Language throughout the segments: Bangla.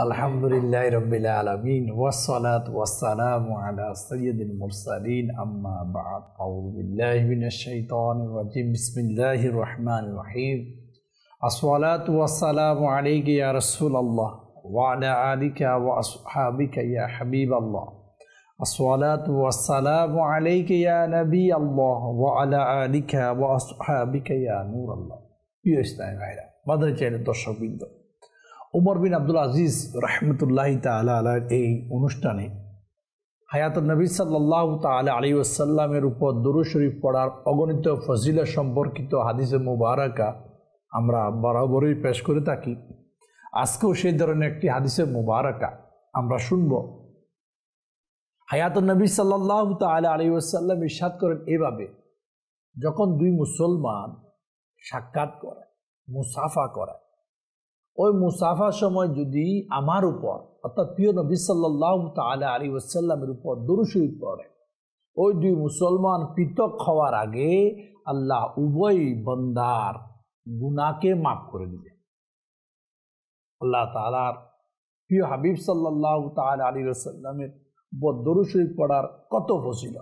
الحمد لله رب العالمين والصلاة والسلام على سيد المرسلين أما بعد أعوذ بالله من الشيطان الرجيم بسم الله الرحمن الرحيم الصلاة والسلام عليك يا رسول الله وعلى آلك وأصحابك يا حبيب الله الصلاة والسلام عليك يا نبي الله وعلى آلك وأصحابك يا نور الله প্রিয় ইসলামী ভাইরা মাদার চাইলে উমর বিন আব্দুল আজিজ রহমতুল্লাহ তালা আলার এই অনুষ্ঠানে হায়াতুল নবী সাল্লাহ তালা আলী ওসাল্লামের উপর দুরু শরীফ পড়ার অগণিত ফজিলা সম্পর্কিত হাদিসে মুবারকা আমরা বরাবরই পেশ করে থাকি আজকেও সেই ধরনের একটি হাদিসে মুবারকা আমরা শুনব হায়াতুল নবী সাল্লাহ তালা আলী ওসাল্লাম ইসাদ করেন এভাবে যখন দুই মুসলমান সাক্ষাৎ করে মুসাফা করে ওই মুসাফার সময় যদি আমার উপর অর্থাৎ প্রিয় নবী সাল্লাহ তালা আলী ওসাল্লামের উপর দরুসই পড়ে ওই দুই মুসলমান পৃথক হওয়ার আগে আল্লাহ উভয় বন্দার গুনাকে মাফ করে দিলেন আল্লাহ তালার প্রিয় হাবিব সাল্লাহ তালা আলী ওসাল্লামের উপর দরুশরীফ পড়ার কত ফসিল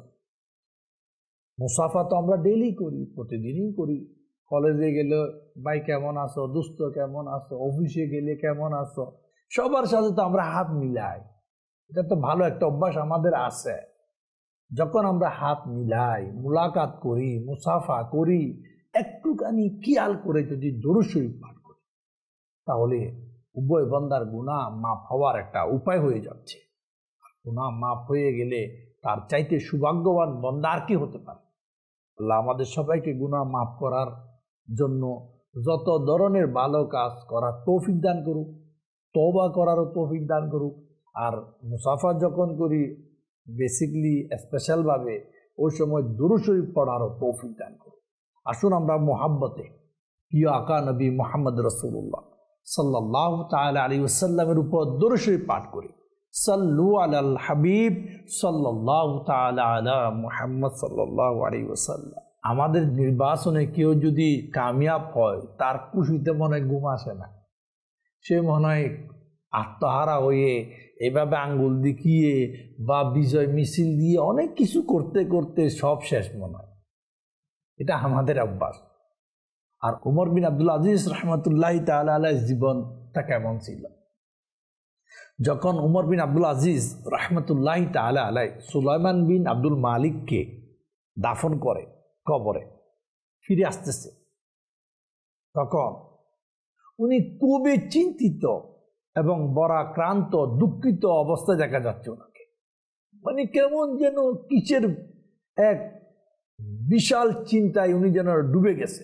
মুসাফা তো আমরা ডেলি করি প্রতিদিনই করি কলেজে গেলে ভাই কেমন আছো দুস্ত কেমন আছো অফিসে গেলে কেমন আছো সবার সাথে তো আমরা হাত মিলাই এটা তো ভালো একটা অভ্যাস আমাদের আছে যখন আমরা হাত মিলাই মুলাকাত করি মুসাফা করি একটুখানি কিয়াল করে যদি দরুশরী পাঠ করি তাহলে উভয় বন্দার গুণা মাপ হওয়ার একটা উপায় হয়ে যাচ্ছে আর গুণা মাপ হয়ে গেলে তার চাইতে সৌভাগ্যবান বন্দার কি হতে পারে আল্লাহ আমাদের সবাইকে গুণা মাফ করার জন্য যত ধরনের ভালো কাজ করার তৌফিক দান করুক তবা করারও তৌফিক দান করুক আর মুসাফা যখন করি বেসিকলি স্পেশালভাবে ওই সময় দুরুশরীফ পড়ারও তৌফিক দান করুক আসুন আমরা মোহাব্বতে প্রিয় আকা নবী মোহাম্মদ রসুল্লাহ সাল্লাহ তাল আলী ওসাল্লামের উপর দুরুশরীফ পাঠ করি সাল্লু আল হাবিব সাল্লাহ তাল আলা মোহাম্মদ সাল্লাহ আলী ওসাল্লাম আমাদের নির্বাচনে কেউ যদি কামিয়াব হয় তার খুশিতে মনে ঘুম আসে না সে মনে হয় আত্মহারা হয়ে এভাবে আঙ্গুল দেখিয়ে বা বিজয় মিছিল দিয়ে অনেক কিছু করতে করতে সব শেষ মনে হয় এটা আমাদের অভ্যাস আর উমর বিন আবদুল আজিজ রহমতুল্লাহ তাল্লাহ জীবনটা কেমন ছিল যখন উমর বিন আব্দুল আজিজ রহমতুল্লাহ তালা আলাই সুলাইমান বিন আব্দুল মালিককে দাফন করে কবরে ফিরে আসতেছে তখন উনি খুবই চিন্তিত এবং ক্রান্ত দুঃখিত অবস্থা দেখা যাচ্ছে ওনাকে মানে কেমন যেন কিসের এক বিশাল চিন্তায় উনি যেন ডুবে গেছে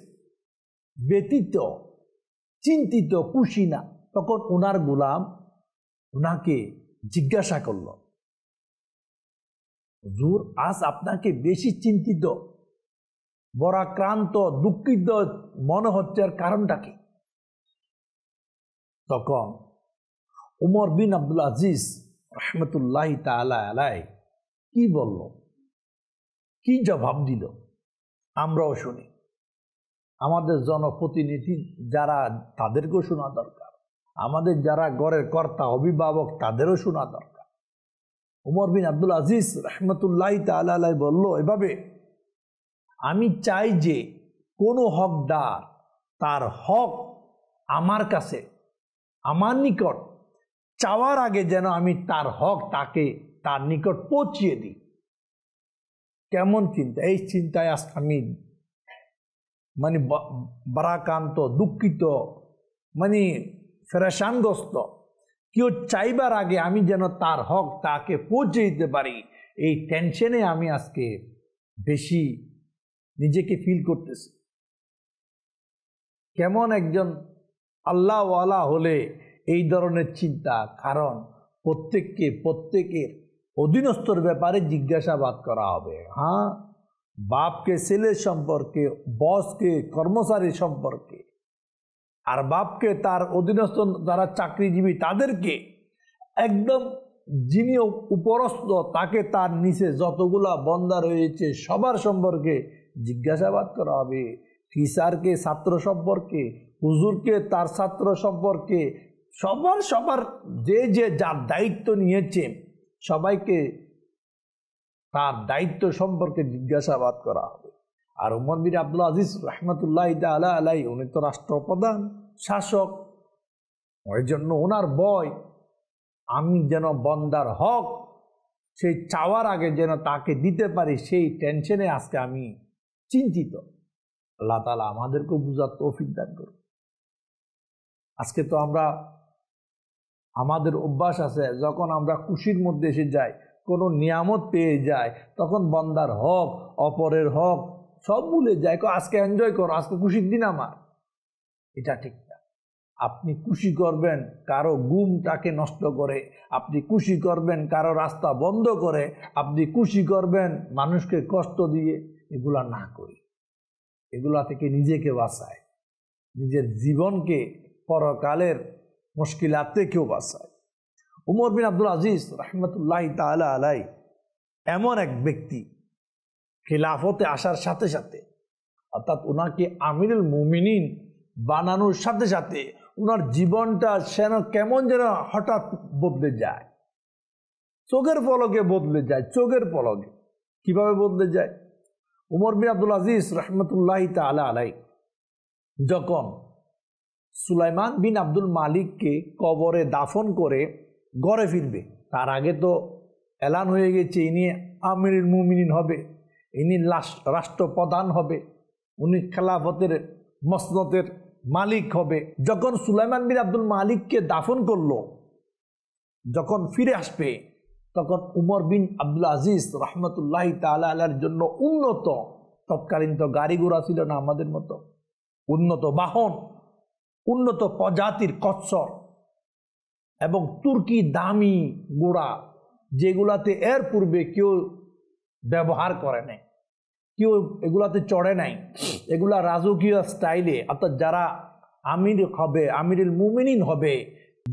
ব্যতীত চিন্তিত খুশি না তখন ওনার গোলাম ওনাকে জিজ্ঞাসা করল হুজুর আজ আপনাকে বেশি চিন্তিত বরাক্রান্ত দুঃখিত মনে হচ্ছে এর কারণটা কি তখন উমর বিন আব্দুল আজিজ রহমতুল্লাহ আলাই কি বলল কি জবাব দিল আমরাও শুনি আমাদের জনপ্রতিনিধি যারা তাদেরকেও শোনা দরকার আমাদের যারা গড়ের কর্তা অভিভাবক তাদেরও শোনা দরকার উমর বিন আব্দুল আজিজ রহমতুল্লাহ তালা আলাই বলল এভাবে আমি চাই যে কোনো হকদার তার হক আমার কাছে আমার নিকট চাওয়ার আগে যেন আমি তার হক তাকে তার নিকট পৌঁছিয়ে দিই কেমন চিন্তা এই চিন্তায় আজ আমি মানে বারাকান্ত দুঃখিত মানে ফেরাসানগ্রস্ত কেউ চাইবার আগে আমি যেন তার হক তাকে পৌঁছে দিতে পারি এই টেনশনে আমি আজকে বেশি নিজেকে ফিল করতেছে কেমন একজন আল্লাহওয়ালা হলে এই ধরনের চিন্তা কারণ প্রত্যেককে প্রত্যেকের অধীনস্থর ব্যাপারে জিজ্ঞাসাবাদ করা হবে হ্যাঁ বাপকে ছেলে সম্পর্কে বসকে কর্মচারী সম্পর্কে আর বাপকে তার অধীনস্থ যারা চাকরিজীবী তাদেরকে একদম যিনি উপরস্থ তাকে তার নিচে যতগুলা বন্দা রয়েছে সবার সম্পর্কে জিজ্ঞাসাবাদ করা হবে টিচারকে ছাত্র সম্পর্কে হুজুরকে তার ছাত্র সম্পর্কে সবার সবার যে যে যার দায়িত্ব নিয়েছে সবাইকে তার দায়িত্ব সম্পর্কে জিজ্ঞাসাবাদ করা হবে আর উমর মির আব্দুল আজিজ রহমতুল্লাহ আলা আলাই উনি তো রাষ্ট্রপ্রধান শাসক ওই জন্য ওনার বয় আমি যেন বন্দার হক সেই চাওয়ার আগে যেন তাকে দিতে পারি সেই টেনশনে আজকে আমি চিন্তিত আল্লাহ তালা আমাদেরকেও বুঝার তৌফিক দান করুন আজকে তো আমরা আমাদের অভ্যাস আছে যখন আমরা খুশির মধ্যে এসে যাই কোনো নিয়ামত পেয়ে যায় তখন বন্দার হক অপরের হক সব ভুলে যায় আজকে এনজয় করো আজকে খুশির দিন আমার এটা ঠিক না আপনি খুশি করবেন কারো গুমটাকে নষ্ট করে আপনি খুশি করবেন কারো রাস্তা বন্ধ করে আপনি খুশি করবেন মানুষকে কষ্ট দিয়ে এগুলা না করি এগুলা থেকে নিজেকে বাঁচায় নিজের জীবনকে পরকালের মুশকিলাত থেকেও বাঁচায় উমর বিন আব্দুল আজিজ রহমতুল্লাহ তালা আলাই এমন এক ব্যক্তি খিলাফতে আসার সাথে সাথে অর্থাৎ ওনাকে আমিরুল মুমিনিন বানানোর সাথে সাথে ওনার জীবনটা সেন কেমন যেন হঠাৎ বদলে যায় চোখের পলকে বদলে যায় চোখের পলকে কিভাবে বদলে যায় উমর বিন আব্দুল আজিজ রহমতুল্লাহ তালা আলাই যখন সুলাইমান বিন আব্দুল মালিককে কবরে দাফন করে গড়ে ফিরবে তার আগে তো এলান হয়ে গেছে ইনি আমির মুমিনিন হবে ইনি রাষ্ট্রপ্রধান হবে উনি খেলাফতের মসনতের মালিক হবে যখন সুলাইমান বিন আব্দুল মালিককে দাফন করলো যখন ফিরে আসবে তখন উমর বিন আব্দুল আজিজ রহমতুল্লাহ তালার আলার জন্য উন্নত তৎকালীন তো গাড়ি ঘোড়া ছিল না আমাদের মতো উন্নত বাহন উন্নত প্রজাতির কচ্ছর এবং তুর্কি দামি গোড়া যেগুলাতে এর পূর্বে কেউ ব্যবহার করে নাই কেউ এগুলাতে চড়ে নাই এগুলা রাজকীয় স্টাইলে অর্থাৎ যারা আমির হবে আমিরুল মুমিনিন হবে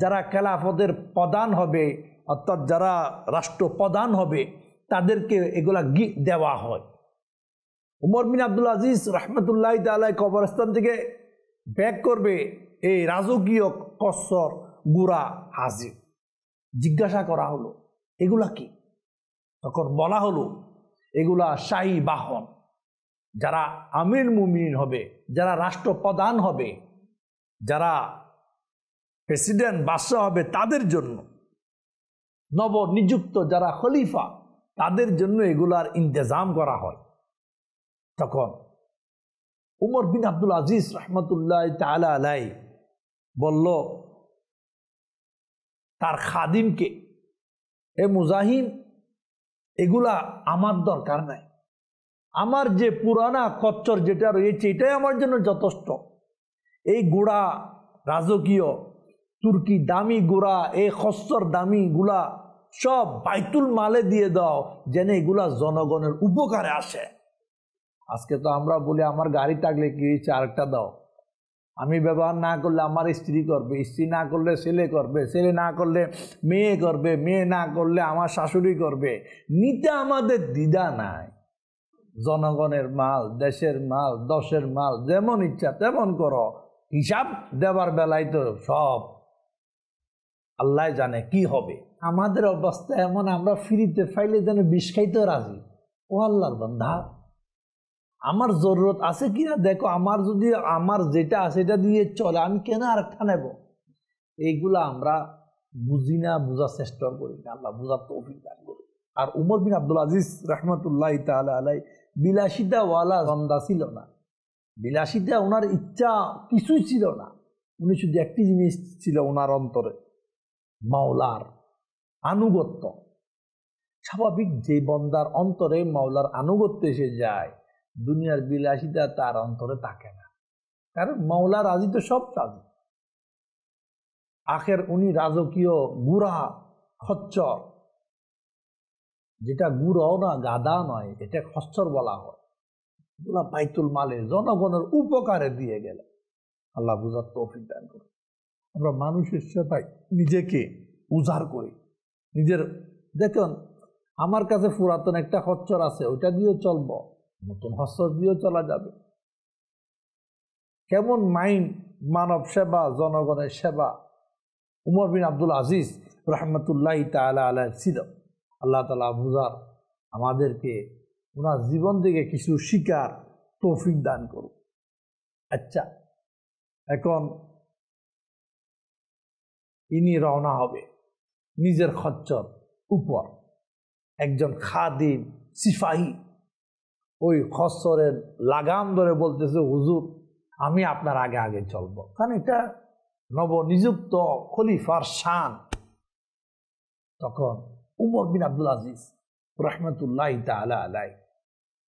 যারা খেলাফতের প্রদান হবে অর্থাৎ যারা রাষ্ট্রপ্রধান হবে তাদেরকে এগুলা গি দেওয়া হয় উমর বিন আব্দুল আজিজ রহমতুল্লাহ তালাই কবরস্থান থেকে ব্যাগ করবে এই রাজকীয় কসর গুড়া হাজির জিজ্ঞাসা করা হলো এগুলা কি তখন বলা হলো এগুলা শাহী বাহন যারা আমির মুমিন হবে যারা রাষ্ট্রপ্রধান হবে যারা প্রেসিডেন্ট বাদশাহ হবে তাদের জন্য নব নিযুক্ত যারা খলিফা তাদের জন্য এগুলার ইন্তজাম করা হয় তখন উমর বিন আব্দুল আজিজ রহমতুল্লাহ তালা আলাই বলল তার খাদিমকে এ মুজাহিম এগুলা আমার দরকার নাই আমার যে পুরানা কচ্চর যেটা রয়েছে এটাই আমার জন্য যথেষ্ট এই গোড়া রাজকীয় তুর্কি দামি গুড়া এ খসর দামি গুলা সব বাইতুল মালে দিয়ে দাও যেন এগুলা জনগণের উপকারে আসে আজকে তো আমরা বলি আমার গাড়ি থাকলে কি হয়েছে আরেকটা দাও আমি ব্যবহার না করলে আমার স্ত্রী করবে স্ত্রী না করলে ছেলে করবে ছেলে না করলে মেয়ে করবে মেয়ে না করলে আমার শাশুড়ি করবে নিতে আমাদের দ্বিধা নাই জনগণের মাল দেশের মাল দশের মাল যেমন ইচ্ছা তেমন করো হিসাব দেবার বেলায় তো সব আল্লাহ জানে কি হবে আমাদের অবস্থা এমন আমরা ফ্রিতে ফাইলে যেন বিষ খাইতে রাজি ও আল্লাহর বন্ধা আমার জরুরত আছে কি না দেখো আমার যদি আমার যেটা আছে এটা দিয়ে চলে আমি কেন আরেকটা নেব এইগুলো আমরা বুঝি না বোঝার চেষ্টা করি না আল্লাহ বোঝার তো অভিজ্ঞান করি আর উমর বিন আব্দুল আজিজ রহমতুল্লাহ তাল আলাই বিলাসিতা ওয়ালা ধন্দা ছিল না বিলাসিতা ওনার ইচ্ছা কিছুই ছিল না উনি শুধু একটি জিনিস ছিল ওনার অন্তরে মাওলার আনুগত্য স্বাভাবিক যে বন্দার অন্তরে মাওলার আনুগত্য এসে যায় দুনিয়ার বিলাসিতা তার অন্তরে থাকে না কারণ মাওলা রাজি তো সব রাজি আখের উনি রাজকীয় গুড়া খচ্চর যেটা গুড়ও না গাদা নয় এটা খচ্চর বলা হয় এগুলা বাইতুল মালে জনগণের উপকারে দিয়ে গেলে আল্লাহ বুঝার তৌফিক দান করে আমরা মানুষের সেবায় নিজেকে উজাড় করি নিজের দেখুন আমার কাছে পুরাতন একটা হচ্ছর আছে ওইটা দিয়ে চলব নতুন হচ্ছর দিয়েও চলা যাবে কেমন মাইন্ড মানব সেবা জনগণের সেবা উমর বিন আব্দুল আজিজ রহমতুল্লাহ তালা আলাহ ছিল আল্লাহ তালা বুঝার আমাদেরকে ওনার জীবন থেকে কিছু শিকার তৌফিক দান করুন আচ্ছা এখন ইনি রওনা হবে নিজের খচ্চর উপর একজন খাদিম সিফাহি ওই খসরের লাগাম ধরে বলতেছে হুজুর আমি আপনার আগে আগে চলব কারণ এটা নবনিযুক্ত খলিফার শান তখন উমর বিন আব্দুল আজিজ রহমতুল্লাহ তালা আলাই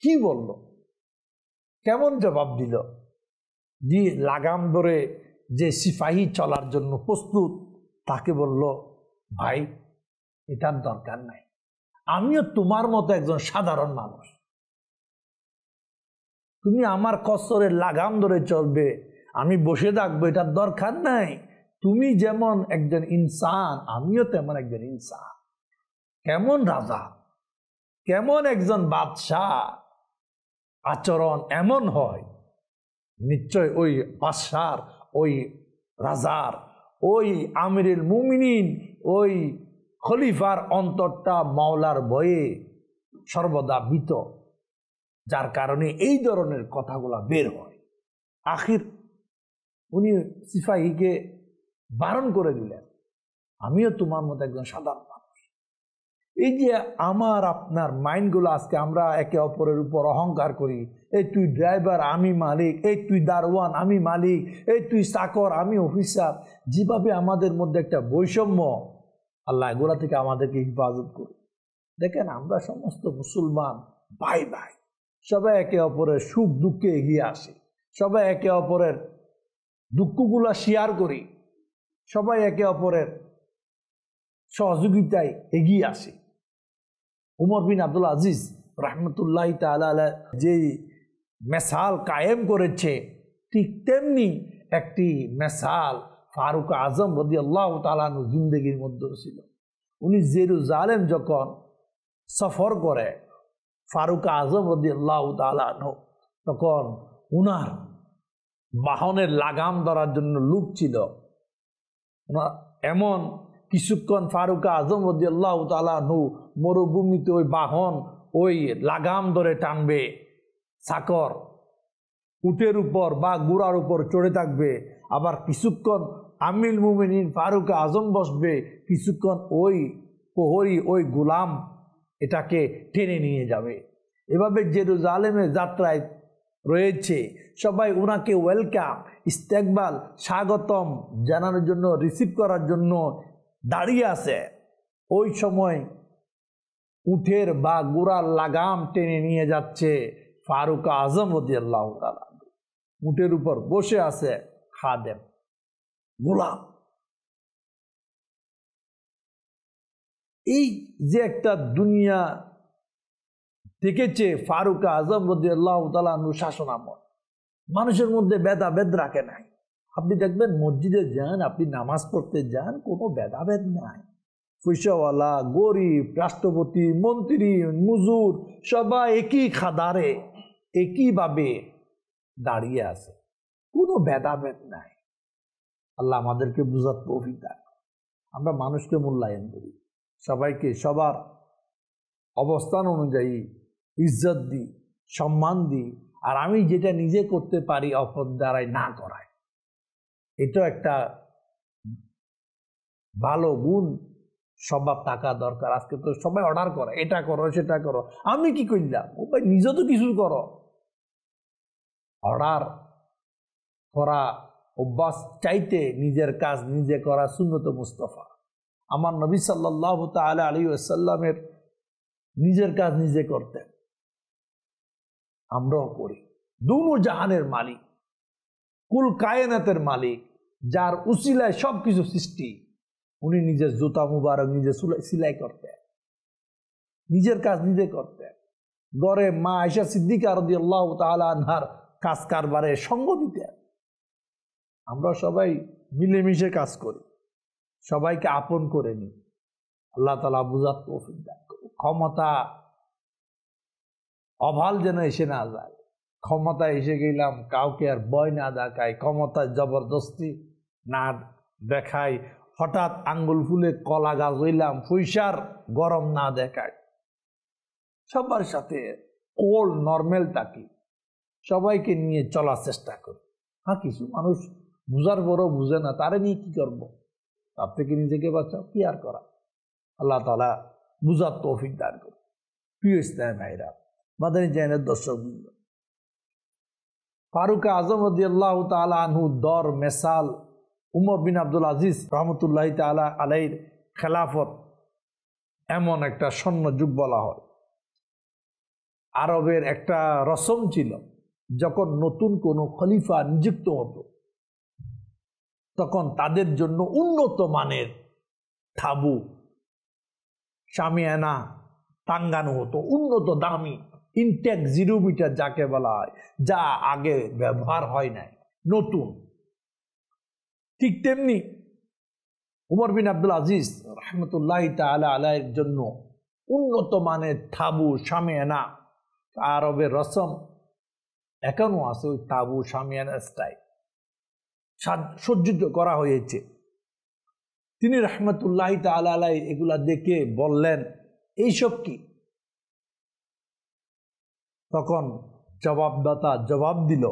কি বলল কেমন জবাব দিল যে লাগাম ধরে যে সিফাহি চলার জন্য প্রস্তুত তাকে বলল ভাই এটার দরকার নাই আমিও তোমার মতো একজন সাধারণ মানুষ তুমি আমার কসরের লাগাম ধরে চলবে আমি বসে থাকবো এটার দরকার নাই তুমি যেমন একজন ইনসান আমিও তেমন একজন ইনসান কেমন রাজা কেমন একজন বাদশাহ আচরণ এমন হয় নিশ্চয় ওই বাদশার ওই রাজার ওই আমিরের মুমিনিন ওই খলিফার অন্তরটা মাওলার ভয়ে সর্বদা ভীত যার কারণে এই ধরনের কথাগুলা বের হয় আখির উনি সিফাহিকে বারণ করে দিলেন আমিও তোমার মতো একজন সাধারণ এই যে আমার আপনার মাইন্ডগুলো আজকে আমরা একে অপরের উপর অহংকার করি এই তুই ড্রাইভার আমি মালিক এই তুই দারোয়ান আমি মালিক এই তুই চাকর আমি অফিসার যেভাবে আমাদের মধ্যে একটা বৈষম্য আল্লাহ এগুলা থেকে আমাদেরকে হেফাজত করি দেখেন আমরা সমস্ত মুসলমান বাই বাই সবাই একে অপরের সুখ দুঃখে এগিয়ে আসে সবাই একে অপরের দুঃখগুলো শেয়ার করি সবাই একে অপরের সহযোগিতায় এগিয়ে আসে উমর বিন আব্দুল আজিজ রহমতুল্লাহ তালা যে মেসাল কায়েম করেছে ঠিক তেমনি একটি মেসাল ফারুক আজম রদি আল্লাহ তালানু জিন্দগির মধ্যে ছিল উনি জেরুজালেম যখন সফর করে ফারুক আজম রদি আল্লাহ তালানু তখন উনার বাহনের লাগাম ধরার জন্য লুক ছিল এমন কিছুক্ষণ ফারুক আজম রদিয়াল্লাহ তালা নু মরুভূমিতে ওই বাহন ওই লাগাম ধরে টানবে সাকর উটের উপর বা গুড়ার উপর চড়ে থাকবে আবার কিছুক্ষণ আমিল মুমিনিন ফারুক আজম বসবে কিছুক্ষণ ওই প্রহরী ওই গোলাম এটাকে টেনে নিয়ে যাবে এভাবে জেরুজালেমের যাত্রায় রয়েছে সবাই ওনাকে ওয়েলকাম ইস্তেকবাল স্বাগতম জানানোর জন্য রিসিভ করার জন্য দাঁড়িয়ে আছে ওই সময় উঠের বা গোড়ার লাগাম টেনে নিয়ে যাচ্ছে ফারুক আজম রদিয়াল্লাহ উপর বসে আছে খাদেম গোলাম এই যে একটা দুনিয়া থেকেছে ফারুক আজম রদিয়াল্লাহ তালা শাসন আমল মানুষের মধ্যে বেদা বেদ রাখে নাই আপনি দেখবেন মসজিদে যান আপনি নামাজ পড়তে যান কোনো ভেদাভেদ নাই পয়সাওয়ালা গরিব রাষ্ট্রপতি মন্ত্রী মুজুর সবাই একই খাদারে একইভাবে দাঁড়িয়ে আছে কোনো ভেদাভেদ নাই আল্লাহ আমাদেরকে বুঝার তৌফিক আমরা মানুষকে মূল্যায়ন করি সবাইকে সবার অবস্থান অনুযায়ী ইজ্জত দিই সম্মান দিই আর আমি যেটা নিজে করতে পারি অপর দ্বারাই না করাই এটা একটা ভালো গুণ সবার টাকা দরকার আজকে তো সবাই অর্ডার করে এটা করো সেটা করো আমি কি করলাম ও ভাই নিজে তো কিছু করো অর্ডার করা অভ্যাস চাইতে নিজের কাজ নিজে করা সুন্নত মুস্তফা আমার নবী সাল্লাহ তাল আলী আসাল্লামের নিজের কাজ নিজে করতেন আমরাও করি দুনো জাহানের মালিক কুল কায়নাতের মালিক যার উসিলায় সব কিছু সৃষ্টি উনি নিজের জুতা মুবারক নিজে সিলাই করতে নিজের কাজ নিজে করতে গড়ে মা আয়সা সিদ্দিকা রদি আল্লাহ আনহার কাজ কারবারে সঙ্গ দিতে আমরা সবাই মিলেমিশে কাজ করি সবাইকে আপন করে নিই আল্লাহ তালা বুঝাত ক্ষমতা অভাল যেন এসে না যায় ক্ষমতা এসে গেলাম কাউকে আর বয় না দেখায় ক্ষমতায় জবরদস্তি না দেখায় হঠাৎ আঙ্গুল ফুলে কলা গাছ হইলাম ফুইসার গরম না দেখায় সবার সাথে কোল নর্মেল থাকি সবাইকে নিয়ে চলার চেষ্টা করি হ্যাঁ কিছু মানুষ বুঝার বড় বুঝে না তারে নিয়ে কি করব তার থেকে নিজেকে বাঁচাও কি আর করা আল্লাহ তালা বুঝার তৌফিক দান করি প্রিয় ইসলাম ভাইরা বাদানি জাইনের দর্শক ফারুক আজম রদিয়াল্লাহ তালা আনহু দর মেসাল উমর বিন আব্দুল আজিজ রহমতুল্লাহ তালা আলাইর খেলাফত এমন একটা স্বর্ণ যুগ বলা হয় আরবের একটা রসম ছিল যখন নতুন কোনো খলিফা নিযুক্ত হতো তখন তাদের জন্য উন্নত মানের থাবু সামিয়ানা টাঙ্গানো হতো উন্নত দামি ইনটেক জিরোমিটার যাকে বলা হয় যা আগে ব্যবহার হয় নাই নতুন ঠিক তেমনি উমর বিন আব্দুল আজিজ রহমতুল্লাহ তালা আলায়ের জন্য উন্নত মানের থাবু সামিয়ানা আরবের রসম এখনও আছে ওই তাবু সামিয়ানা স্টাইল সজ্জিত করা হয়েছে তিনি রহমতুল্লাহ তালা আলাই এগুলা দেখে বললেন এইসব কি তখন জবাবদাতা জবাব দিল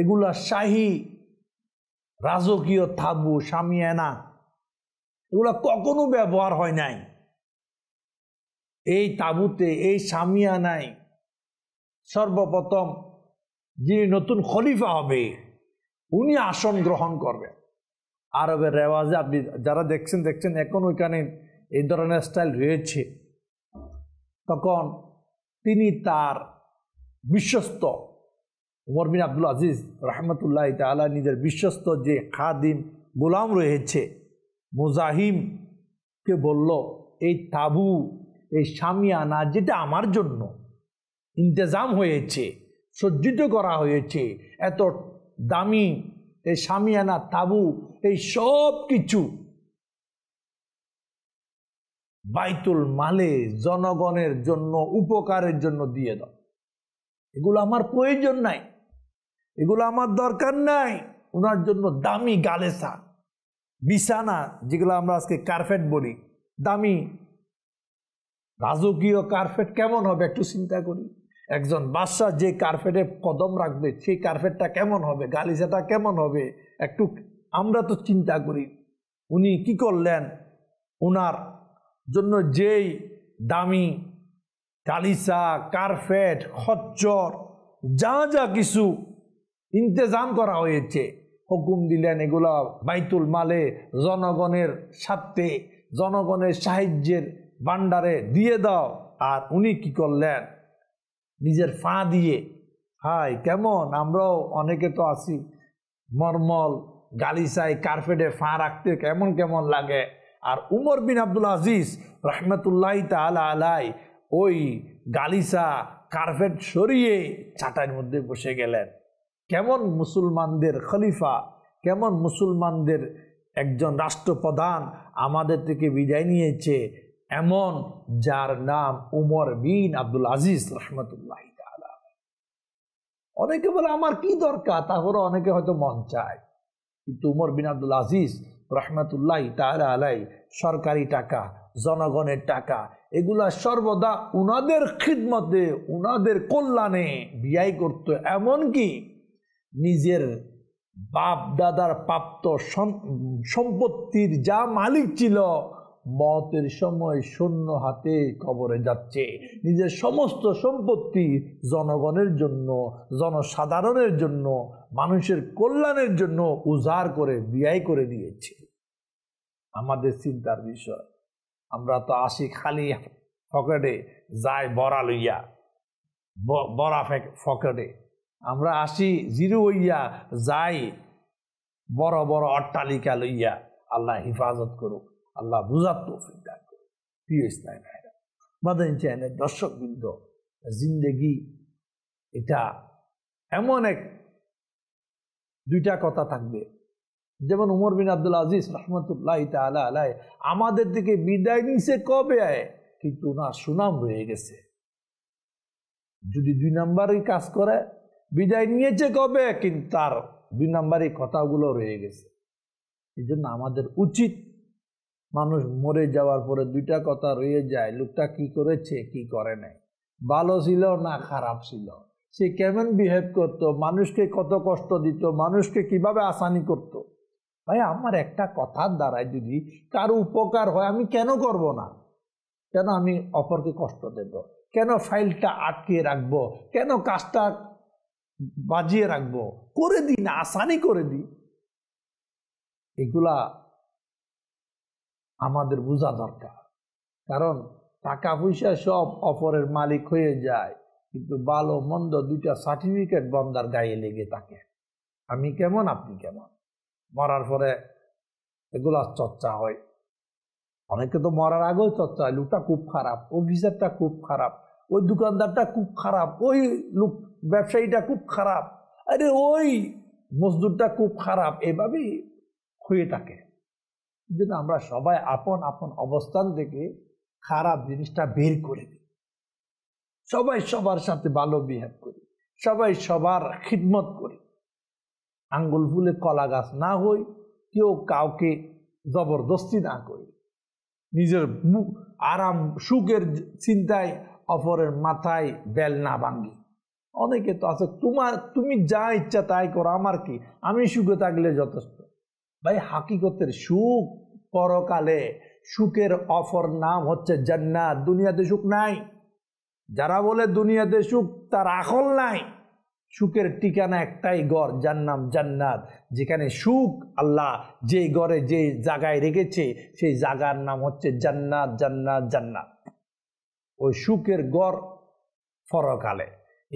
এগুলা শাহী রাজকীয় থাবু সামিয়ানা এগুলা কখনো ব্যবহার হয় নাই এই তাবুতে এই সামিয়ানায় সর্বপ্রথম যিনি নতুন খলিফা হবে উনি আসন গ্রহণ করবে আরবের রেওয়াজে আপনি যারা দেখছেন দেখছেন এখন ওইখানে এই ধরনের স্টাইল রয়েছে তখন তিনি তার বিশ্বস্ত উমর বিন আব্দুল আজিজ রহমতুল্লাহ তালা নিজের বিশ্বস্ত যে খাদিম গোলাম রয়েছে মুজাহিমকে বলল এই তাবু এই সামিয়ানা যেটা আমার জন্য ইন্তজাম হয়েছে সজ্জিত করা হয়েছে এত দামি এই সামিয়ানা তাবু এই সব কিছু বাইতুল মালে জনগণের জন্য উপকারের জন্য দিয়ে দাও এগুলো আমার প্রয়োজন নাই এগুলো আমার দরকার নাই ওনার জন্য দামি গালেসা বিছানা যেগুলো আমরা আজকে কার্পেট বলি দামি রাজকীয় কার্পেট কেমন হবে একটু চিন্তা করি একজন বাদশাহ যে কার্পেটে কদম রাখবে সেই কার্পেটটা কেমন হবে গালিচাটা কেমন হবে একটু আমরা তো চিন্তা করি উনি কি করলেন ওনার জন্য যেই দামি কালিসা কার্পেট খচ্চর যা যা কিছু ইন্তজাম করা হয়েছে হুকুম দিলেন এগুলো বাইতুল মালে জনগণের সাথে জনগণের সাহায্যের ভান্ডারে দিয়ে দাও আর উনি কি করলেন নিজের ফা দিয়ে হাই কেমন আমরাও অনেকে তো আছি মর্মল গালিসাই কার্পেটে ফা রাখতে কেমন কেমন লাগে আর উমর বিন আব্দুল আজিজ রহমতুল্লাহ তালা আলাই ওই গালিসা কার্পেট সরিয়ে চাটার মধ্যে বসে গেলেন কেমন মুসলমানদের খলিফা কেমন মুসলমানদের একজন রাষ্ট্রপ্রধান আমাদের থেকে বিদায় নিয়েছে এমন যার নাম উমর বিন আব্দুল আজিজ রহমতুল্লাহ অনেকে বলে আমার কি দরকার তারপরে অনেকে হয়তো মন চায় কিন্তু উমর বিন আব্দুল আজিজ রহমতুল্লাহ তাহলে আলাই সরকারি টাকা জনগণের টাকা এগুলা সর্বদা উনাদের খিদমতে উনাদের কল্যাণে বিয়াই করত এমনকি নিজের বাপ দাদার প্রাপ্ত সম্পত্তির যা মালিক ছিল মতের সময় শূন্য হাতে কবরে যাচ্ছে নিজের সমস্ত সম্পত্তি জনগণের জন্য জনসাধারণের জন্য মানুষের কল্যাণের জন্য উজাড় করে বিয়াই করে দিয়েছে আমাদের চিন্তার বিষয় আমরা তো আসি খালি ফকেটে যাই বড়া লইয়া বড়া ফকেটে আমরা আসি জিরো হইয়া যাই বড় বড় অট্টালিকা লইয়া আল্লাহ হেফাজত করুক আল্লাহ বুঝার তো দান করুক প্রিয় ইসলাম ভাইরা মাদান চ্যানের বৃন্দ জিন্দেগি এটা এমন এক দুইটা কথা থাকবে যেমন উমর বিন আব্দুল আজিজ রহমতুল্লাহ তালা আলাই আমাদের দিকে বিদায় নিছে কবে আয় কিন্তু না সুনাম রয়ে গেছে যদি দুই নাম্বারই কাজ করে বিদায় নিয়েছে কবে কিন্তু তার দুই নাম্বারই কথাগুলো রয়ে গেছে এই জন্য আমাদের উচিত মানুষ মরে যাওয়ার পরে দুইটা কথা রয়ে যায় লোকটা কি করেছে কি করে নাই ভালো ছিল না খারাপ ছিল সে কেমন বিহেভ করত মানুষকে কত কষ্ট দিত মানুষকে কিভাবে আসানি করতো ভাই আমার একটা কথার দ্বারায় যদি কারো উপকার হয় আমি কেন করব না কেন আমি অপরকে কষ্ট দেব কেন ফাইলটা আটকিয়ে রাখবো কেন কাজটা বাজিয়ে রাখবো করে দিই না আসানি করে দিই এগুলা আমাদের বোঝা দরকার কারণ টাকা পয়সা সব অপরের মালিক হয়ে যায় কিন্তু ভালো মন্দ দুইটা সার্টিফিকেট বন্দার গায়ে লেগে থাকে আমি কেমন আপনি কেমন মরার পরে এগুলো চর্চা হয় অনেকে তো মরার আগেও চর্চা হয় লোকটা খুব খারাপ অফিসারটা খুব খারাপ ওই দোকানদারটা খুব খারাপ ওই লোক ব্যবসায়ীটা খুব খারাপ আরে ওই মজদুরটা খুব খারাপ এভাবেই হয়ে থাকে কিন্তু আমরা সবাই আপন আপন অবস্থান থেকে খারাপ জিনিসটা বের করে দিই সবাই সবার সাথে ভালো বিহেভ করি সবাই সবার খিদমত করি আঙ্গুল ফুলে কলা গাছ না হই কেউ কাউকে জবরদস্তি না করি নিজের মুখ আরাম সুখের চিন্তায় অপরের মাথায় বেল না ভাঙ্গি অনেকে তো আছে তোমার তুমি যা ইচ্ছা তাই করো আমার কি আমি সুখে থাকলে যথেষ্ট ভাই হাকিকতের সুখ পরকালে সুখের অফর নাম হচ্ছে জান্নাত দুনিয়াতে সুখ নাই যারা বলে দুনিয়াতে সুখ তার আখল নাই সুখের ঠিকানা একটাই গড় যার নাম জান্নাত যেখানে সুখ আল্লাহ যে গড়ে যে জায়গায় রেখেছে সেই জায়গার নাম হচ্ছে জান্নাত জান্নাত জান্নাত ওই সুখের গড় ফরকালে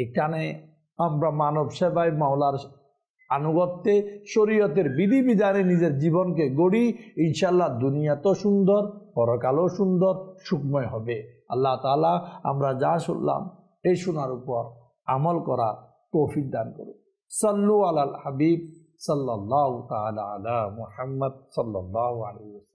এখানে আমরা মানব সেবায় মাওলার আনুগত্যে শরীয়তের বিধিবিধানে নিজের জীবনকে গড়ি ইনশাল্লাহ দুনিয়া তো সুন্দর পরকালও সুন্দর সুখময় হবে আল্লাহ তালা আমরা যা শুনলাম এই শোনার উপর আমল করা توفيق دان کرو صلو على الحبيب صلى الله تعالى على محمد صلى الله عليه وسلم